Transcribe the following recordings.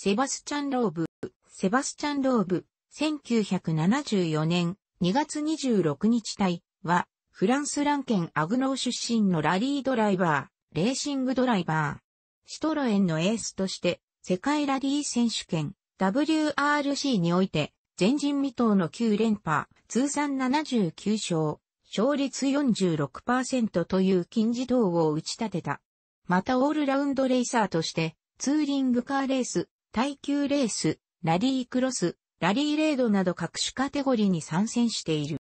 セバスチャン・ローブ、セバスチャン・ローブ、1974年2月26日隊は、フランスランケン・アグノー出身のラリードライバー、レーシングドライバー。シトロエンのエースとして、世界ラリー選手権 WRC において、前人未到の9連覇、通算79勝、勝率46%という金字塔を打ち立てた。またオールラウンドレイサーとして、ツーリングカーレース、耐久レース、ラリークロス、ラリーレードなど各種カテゴリーに参戦している。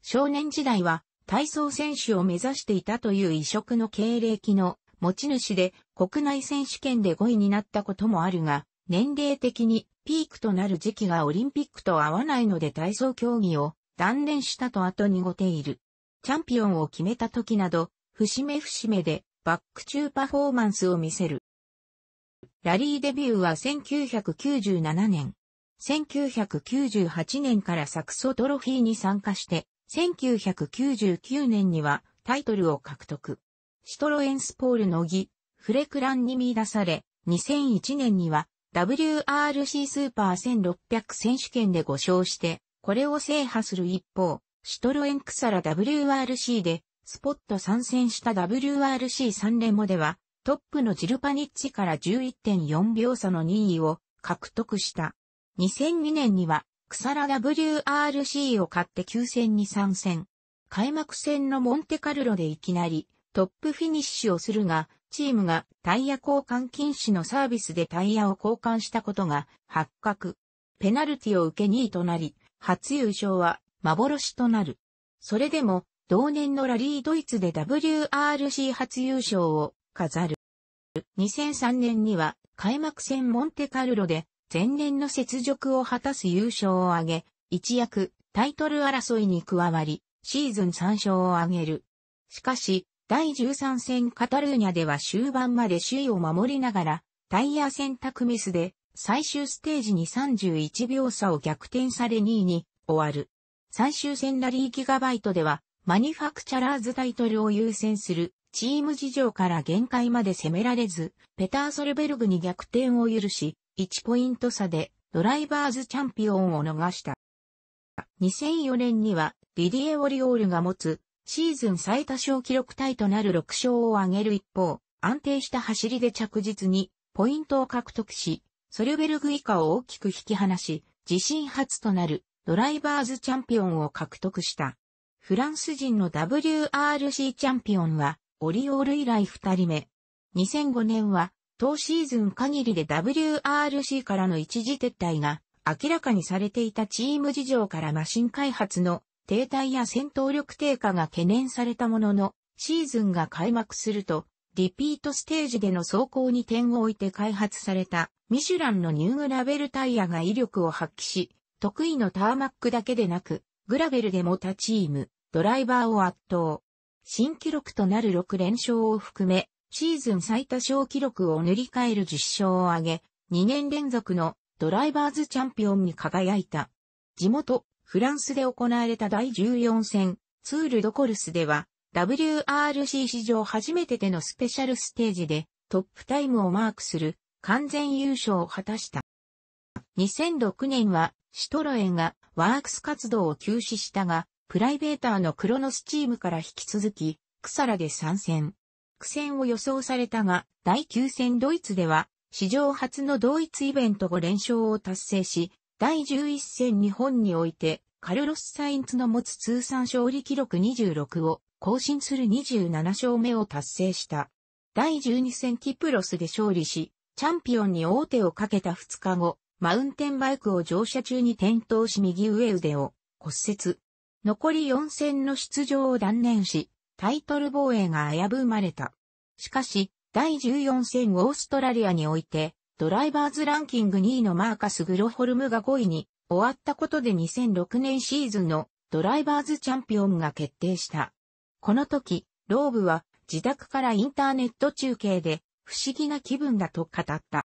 少年時代は体操選手を目指していたという異色の経歴の持ち主で国内選手権で5位になったこともあるが、年齢的にピークとなる時期がオリンピックと合わないので体操競技を断念したと後にごている。チャンピオンを決めた時など、節目節目でバック中パフォーマンスを見せる。ラリーデビューは1997年。1998年からサクソトロフィーに参加して、1999年にはタイトルを獲得。シトロエンスポールの儀、フレクランに見出され、2001年には WRC スーパー1600選手権で5勝して、これを制覇する一方、シトロエンクサラ WRC で、スポット参戦した WRC3 レモでは、トップのジルパニッチから11.4秒差の2位を獲得した。2002年には、クサラ WRC を勝って9戦に参戦。開幕戦のモンテカルロでいきなりトップフィニッシュをするが、チームがタイヤ交換禁止のサービスでタイヤを交換したことが発覚。ペナルティを受け2位となり、初優勝は幻となる。それでも、同年のラリードイツで WRC 初優勝を飾る。2003年には開幕戦モンテカルロで前年の雪辱を果たす優勝を挙げ、一躍タイトル争いに加わり、シーズン3勝を挙げる。しかし、第13戦カタルーニャでは終盤まで首位を守りながら、タイヤ選択ミスで最終ステージに31秒差を逆転され2位に終わる。最終戦ラリーギガバイトではマニファクチャラーズタイトルを優先するチーム事情から限界まで攻められず、ペター・ソルベルグに逆転を許し、1ポイント差でドライバーズチャンピオンを逃した。2004年にはディディエ・オリオールが持つシーズン最多勝記録タイとなる6勝を挙げる一方、安定した走りで着実にポイントを獲得し、ソルベルグ以下を大きく引き離し、自身初となるドライバーズチャンピオンを獲得した。フランス人の WRC チャンピオンはオリオール以来2人目。2005年は、当シーズン限りで WRC からの一時撤退が明らかにされていたチーム事情からマシン開発の停滞や戦闘力低下が懸念されたものの、シーズンが開幕すると、リピートステージでの走行に点を置いて開発されたミシュランのニューグラベルタイヤが威力を発揮し、得意のターマックだけでなく、グラベルでも他チーム、ドライバーを圧倒。新記録となる6連勝を含め、シーズン最多勝記録を塗り替える10勝を挙げ、2年連続のドライバーズチャンピオンに輝いた。地元、フランスで行われた第14戦、ツールドコルスでは、WRC 史上初めてでのスペシャルステージでトップタイムをマークする完全優勝を果たした。2006年はシトロエンがワークス活動を休止したが、プライベーターのクロノスチームから引き続き、クサラで参戦。苦戦を予想されたが、第9戦ドイツでは、史上初の同一イベント5連勝を達成し、第11戦日本において、カルロス・サインツの持つ通算勝利記録26を更新する27勝目を達成した。第12戦キプロスで勝利し、チャンピオンに王手をかけた2日後、マウンテンバイクを乗車中に転倒し右上腕を骨折。残り4戦の出場を断念し、タイトル防衛が危ぶまれた。しかし、第14戦オーストラリアにおいて、ドライバーズランキング2位のマーカス・グロホルムが5位に終わったことで2006年シーズンのドライバーズチャンピオンが決定した。この時、ローブは自宅からインターネット中継で不思議な気分だと語った。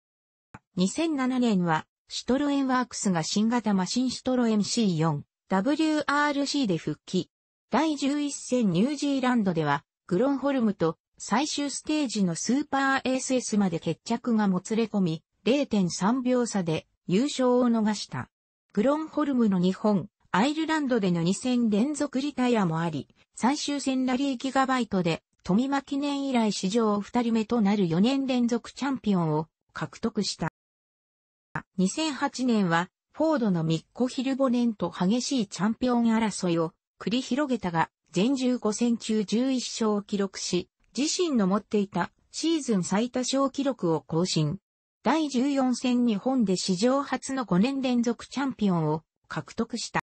2007年はシトロエンワークスが新型マシンシトロ m C4 WRC で復帰。第11戦ニュージーランドでは、グロンホルムと最終ステージのスーパー SS まで決着がもつれ込み、0.3秒差で優勝を逃した。グロンホルムの日本、アイルランドでの2戦連続リタイアもあり、最終戦ラリーギガバイトで、富間記念以来史上2人目となる4年連続チャンピオンを獲得した。2008年はフォードのミッコ・ヒルボネンと激しいチャンピオン争いを繰り広げたが、全15戦中11勝を記録し、自身の持っていたシーズン最多勝記録を更新。第14戦日本で史上初の5年連続チャンピオンを獲得した。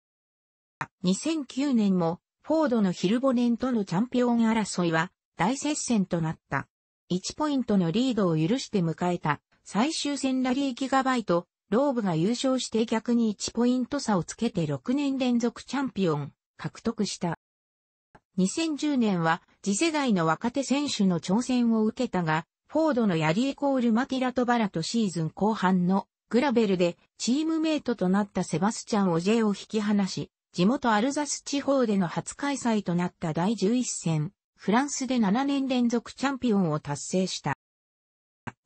2009年もフォードのヒルボネンとのチャンピオン争いは大接戦となった。1ポイントのリードを許して迎えた最終戦ラリーギガバイトローブが優勝して逆に1ポイント差をつけて6年連続チャンピオン獲得した。2010年は次世代の若手選手の挑戦を受けたが、フォードのヤリエコール・マティラトバラとシーズン後半のグラベルでチームメイトとなったセバスチャン・オジェを引き離し、地元アルザス地方での初開催となった第11戦、フランスで7年連続チャンピオンを達成した。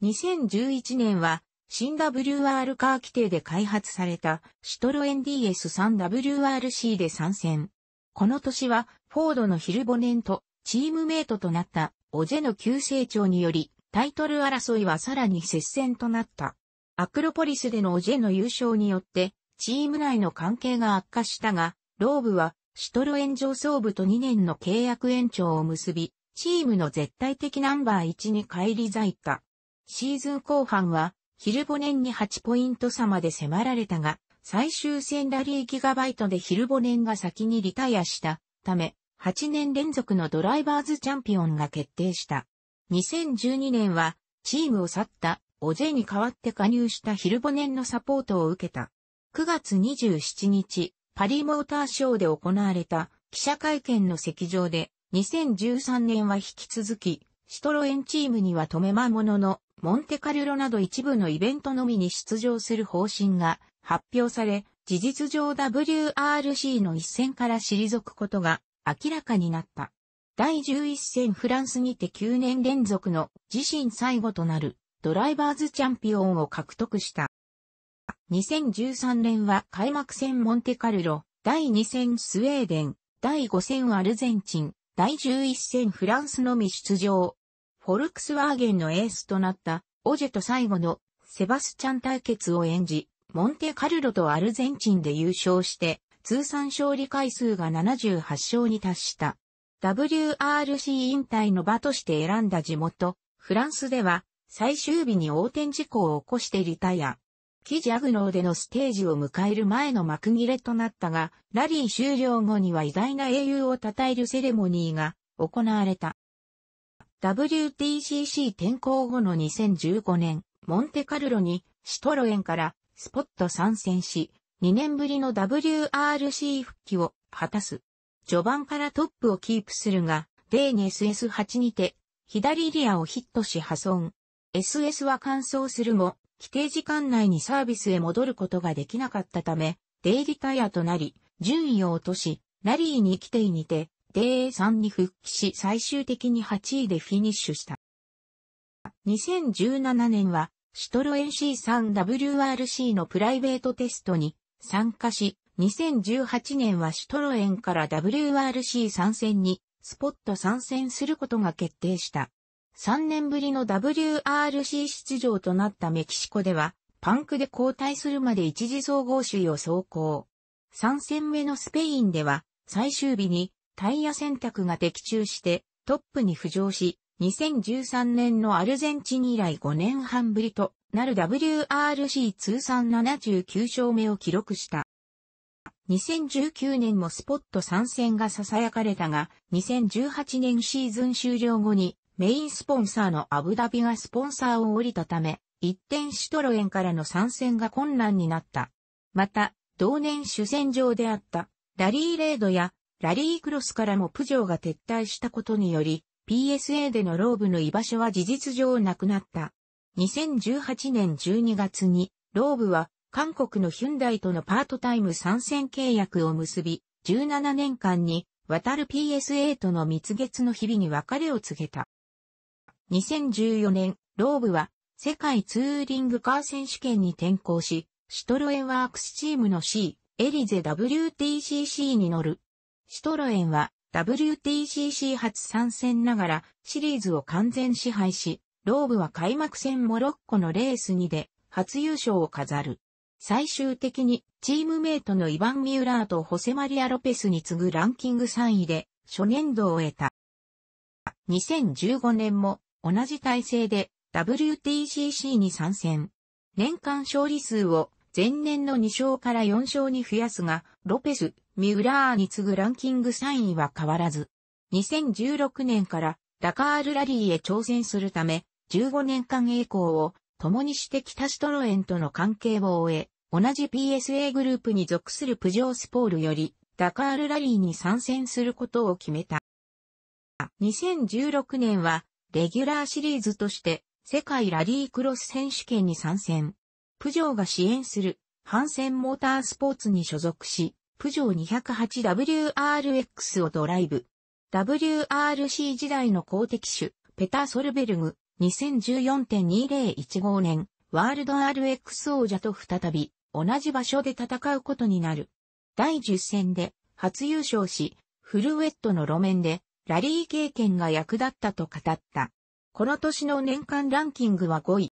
2011年は新 w r カー規定で開発されたシトロエン DS3WRC で参戦。この年はフォードのヒルボネンとチームメイトとなったオジェの急成長によりタイトル争いはさらに接戦となった。アクロポリスでのオジェの優勝によってチーム内の関係が悪化したが、ローブはシトロエン上層部と2年の契約延長を結び、チームの絶対的ナンバー1に返り咲いた。シーズン後半はヒルボネンに8ポイント差まで迫られたが、最終戦ラリーギガバイトでヒルボネンが先にリタイアしたため、8年連続のドライバーズチャンピオンが決定した。2012年は、チームを去った、オジェに代わって加入したヒルボネンのサポートを受けた。9月27日、パリモーターショーで行われた記者会見の席上で、2013年は引き続き、シトロエンチームには止めまものの、モンテカルロなど一部のイベントのみに出場する方針が発表され、事実上 WRC の一戦から退くことが明らかになった。第11戦フランスにて9年連続の自身最後となるドライバーズチャンピオンを獲得した。2013年は開幕戦モンテカルロ、第2戦スウェーデン、第5戦アルゼンチン、第11戦フランスのみ出場、フォルクスワーゲンのエースとなったオジェと最後のセバスチャン対決を演じ、モンテカルロとアルゼンチンで優勝して、通算勝利回数が78勝に達した。WRC 引退の場として選んだ地元、フランスでは、最終日に横転事故を起こしてリタイア。キジアグノーでのステージを迎える前の幕切れとなったが、ラリー終了後には偉大な英雄を称えるセレモニーが行われた。WTCC 転向後の2015年、モンテカルロにシトロエンからスポット参戦し、2年ぶりの WRC 復帰を果たす。序盤からトップをキープするが、デーネ SS8 にて、左リアをヒットし破損。SS は完走するも、規定時間内にサービスへ戻ることができなかったため、デイリタイアとなり、順位を落とし、ラリーにていにて、0.03に復帰し最終的に8位でフィニッシュした。2017年は、シトロエン C3WRC のプライベートテストに参加し、2018年はシトロエンから WRC 参戦にスポット参戦することが決定した。3年ぶりの WRC 出場となったメキシコでは、パンクで交代するまで一時総合首位を走行。3戦目のスペインでは、最終日にタイヤ選択が的中してトップに浮上し、2013年のアルゼンチン以来5年半ぶりとなる WRC 通算79勝目を記録した。2019年もスポット参戦が囁かれたが、2018年シーズン終了後にメインスポンサーのアブダビがスポンサーを降りたため、一点シュトロエンからの参戦が困難になった。また、同年主戦場であった、ラリーレードやラリークロスからもプジョーが撤退したことにより、PSA でのローブの居場所は事実上なくなった。2018年12月に、ローブは韓国のヒュンダイとのパートタイム参戦契約を結び、17年間に渡る PSA との蜜月の日々に別れを告げた。2014年、ローブは世界ツーリングカー選手権に転向し、シトロエンワークスチームの C、エリゼ WTCC に乗るシトロエンは WTCC 初参戦ながらシリーズを完全支配し、ローブは開幕戦モロッコのレース2で初優勝を飾る。最終的にチームメイトのイヴァン・ミューラーとホセマリア・ロペスに次ぐランキング3位で初年度を得た。2015年も同じ体制で WTCC に参戦。年間勝利数を前年の2勝から4勝に増やすが、ロペス、ミュラーに次ぐランキング3位は変わらず、2016年からダカールラリーへ挑戦するため、15年間栄光を共にしてきたシトロエンとの関係を終え、同じ PSA グループに属するプジョースポールより、ダカールラリーに参戦することを決めた。2016年は、レギュラーシリーズとして、世界ラリークロス選手権に参戦。プジョーが支援する、ハンセンモータースポーツに所属し、プジョー 208WRX をドライブ。WRC 時代の公的種、ペター・ソルベルグ、2014.2015年、ワールド RX 王者と再び、同じ場所で戦うことになる。第10戦で、初優勝し、フルウェットの路面で、ラリー経験が役立ったと語った。この年の年間ランキングは5位。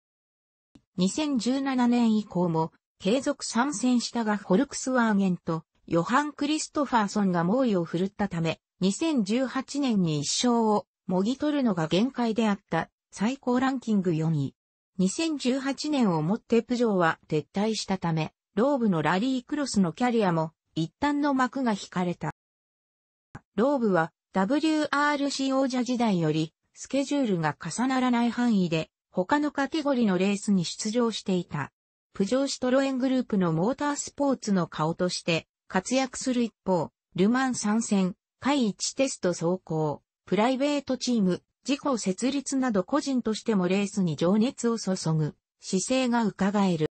2017年以降も、継続参戦したがフォルクスワーゲンとヨハン・クリストファーソンが猛威を振るったため、2018年に一勝をもぎ取るのが限界であった最高ランキング4位。2018年をもってプジョーは撤退したため、ローブのラリークロスのキャリアも一旦の幕が引かれた。ローブは WRC 王者時代よりスケジュールが重ならない範囲で他のカテゴリのレースに出場していた。プジョーシトロエングループのモータースポーツの顔として活躍する一方、ルマン参戦、会一テスト走行、プライベートチーム、自己設立など個人としてもレースに情熱を注ぐ姿勢が伺える。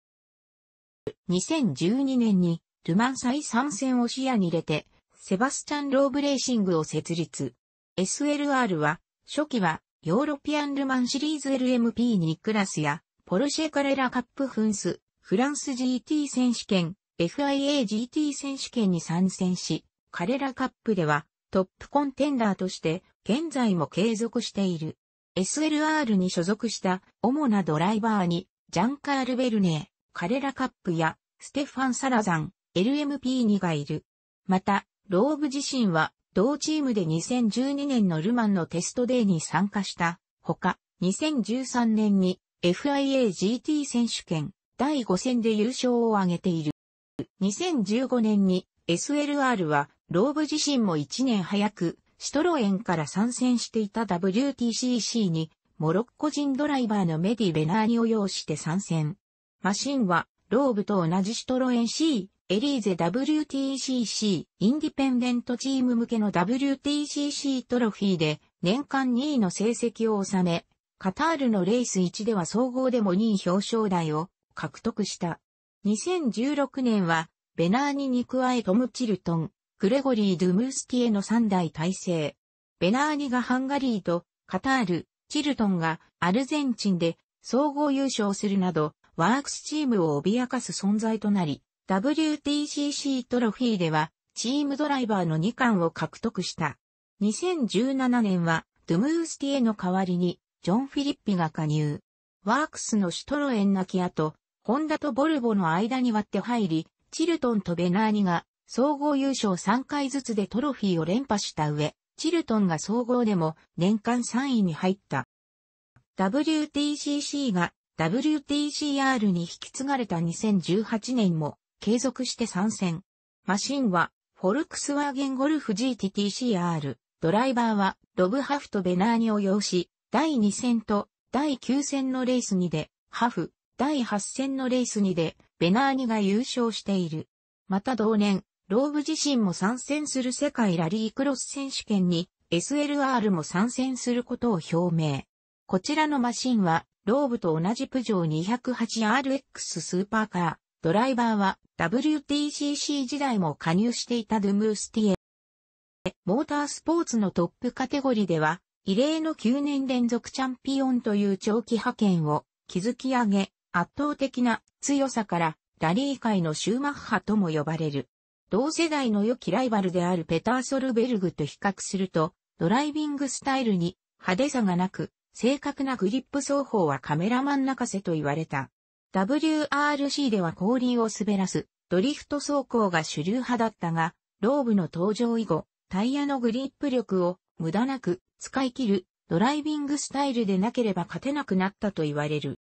2012年にルマン再参戦を視野に入れて、セバスチャン・ローブレーシングを設立。SLR は、初期は、ヨーロピアンルマンシリーズ LMP2 クラスや、ポルシェカレラカップフンス、フランス GT 選手権、FIAGT 選手権に参戦し、彼らカップではトップコンテンダーとして現在も継続している。SLR に所属した主なドライバーにジャンカール・ベルネー、カレラカップやステファン・サラザン、LMP2 がいる。また、ローブ自身は同チームで2012年のルマンのテストデーに参加したほか、2013年に FIA GT 選手権第5戦で優勝を挙げている。2015年に SLR はローブ自身も1年早くシトロエンから参戦していた WTCC にモロッコ人ドライバーのメディ・ベナーニを擁して参戦。マシンはローブと同じシトロエン C、エリーゼ WTCC、インディペンデントチーム向けの WTCC トロフィーで年間2位の成績を収め、カタールのレース1では総合でも2位表彰台を獲得した。2016年は、ベナーニに加えトム・チルトン、グレゴリー・ドゥムースティエの3代体制。ベナーニがハンガリーとカタール、チルトンがアルゼンチンで総合優勝するなど、ワークスチームを脅かす存在となり、WTCC トロフィーでは、チームドライバーの2冠を獲得した。2017年は、ドゥムースティエの代わりに、ジョン・フィリッピが加入。ワークスのシュトロエンナキアと、ホンダとボルボの間に割って入り、チルトンとベナーニが総合優勝3回ずつでトロフィーを連覇した上、チルトンが総合でも年間3位に入った。WTCC が WTCR に引き継がれた2018年も継続して参戦。マシンはフォルクスワーゲンゴルフ GTTCR、ドライバーはロブハフとベナーニを擁し、第2戦と第9戦のレースにで、ハフ、第8戦のレースにで、ベナーニが優勝している。また同年、ローブ自身も参戦する世界ラリークロス選手権に SLR も参戦することを表明。こちらのマシンは、ローブと同じプジョー 208RX スーパーカー、ドライバーは WTCC 時代も加入していたドゥムースティエ。モータースポーツのトップカテゴリーでは、異例の9年連続チャンピオンという長期派遣を築き上げ、圧倒的な強さからラリー界のシューマッハとも呼ばれる。同世代の良きライバルであるペター・ソルベルグと比較すると、ドライビングスタイルに派手さがなく、正確なグリップ走法はカメラマン泣かせと言われた。WRC では後輪を滑らす、ドリフト走行が主流派だったが、ローブの登場以後、タイヤのグリップ力を無駄なく使い切るドライビングスタイルでなければ勝てなくなったと言われる。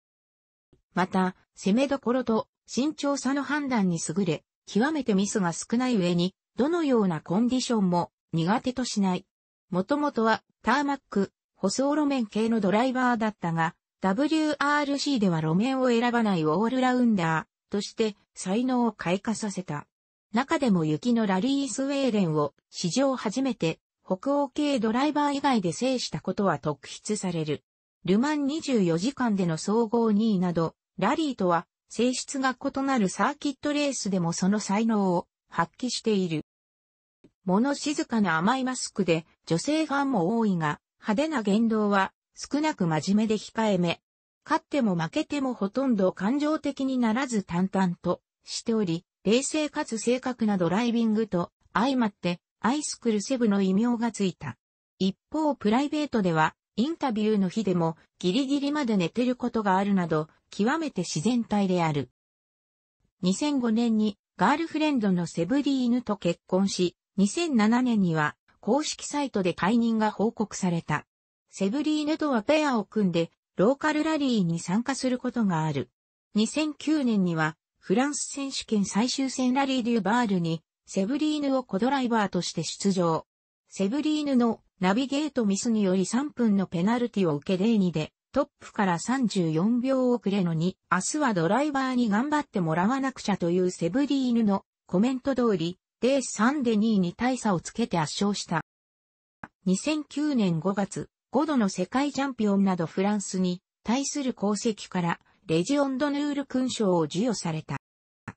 また、攻めどころと慎重さの判断に優れ、極めてミスが少ない上に、どのようなコンディションも苦手としない。もともとはターマック、舗装路面系のドライバーだったが、WRC では路面を選ばないオールラウンダーとして才能を開花させた。中でも雪のラリースウェーレンを史上初めて北欧系ドライバー以外で制したことは特筆される。ルマン24時間での総合2位などラリーとは性質が異なるサーキットレースでもその才能を発揮している。物静かな甘いマスクで女性ファンも多いが派手な言動は少なく真面目で控えめ。勝っても負けてもほとんど感情的にならず淡々としており、冷静かつ正確なドライビングと相まってアイスクルセブの異名がついた。一方プライベートではインタビューの日でもギリギリまで寝てることがあるなど、極めて自然体である。2005年にガールフレンドのセブリーヌと結婚し、2007年には公式サイトで退任が報告された。セブリーヌとはペアを組んでローカルラリーに参加することがある。2009年にはフランス選手権最終戦ラリーデューバールにセブリーヌをコドライバーとして出場。セブリーヌのナビゲートミスにより3分のペナルティを受け例にで、トップから34秒遅れの2、明日はドライバーに頑張ってもらわなくちゃというセブリーヌのコメント通り、レース3で2位に大差をつけて圧勝した。2009年5月、5度の世界チャンピオンなどフランスに対する功績から、レジオンドヌール勲章を授与された。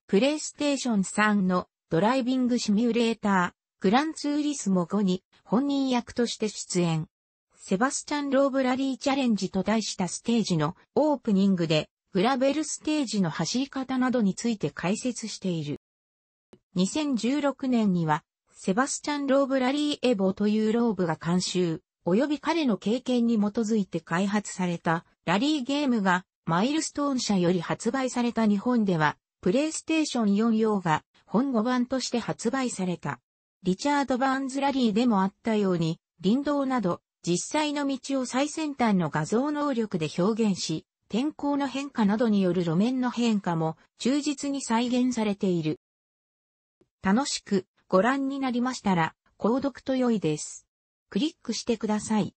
プレイステーション3のドライビングシミュレーター、グランツーリスも5に本人役として出演。セバスチャン・ローブラリーチャレンジと題したステージのオープニングで、グラベルステージの走り方などについて解説している。2016年には、セバスチャン・ローブラリーエボというローブが監修、及び彼の経験に基づいて開発されたラリーゲームがマイルストーン社より発売された日本では、プレイステーション4用が本語版として発売された。リチャード・バーンズ・ラリーでもあったように、林道など、実際の道を最先端の画像能力で表現し、天候の変化などによる路面の変化も忠実に再現されている。楽しくご覧になりましたら、購読と良いです。クリックしてください。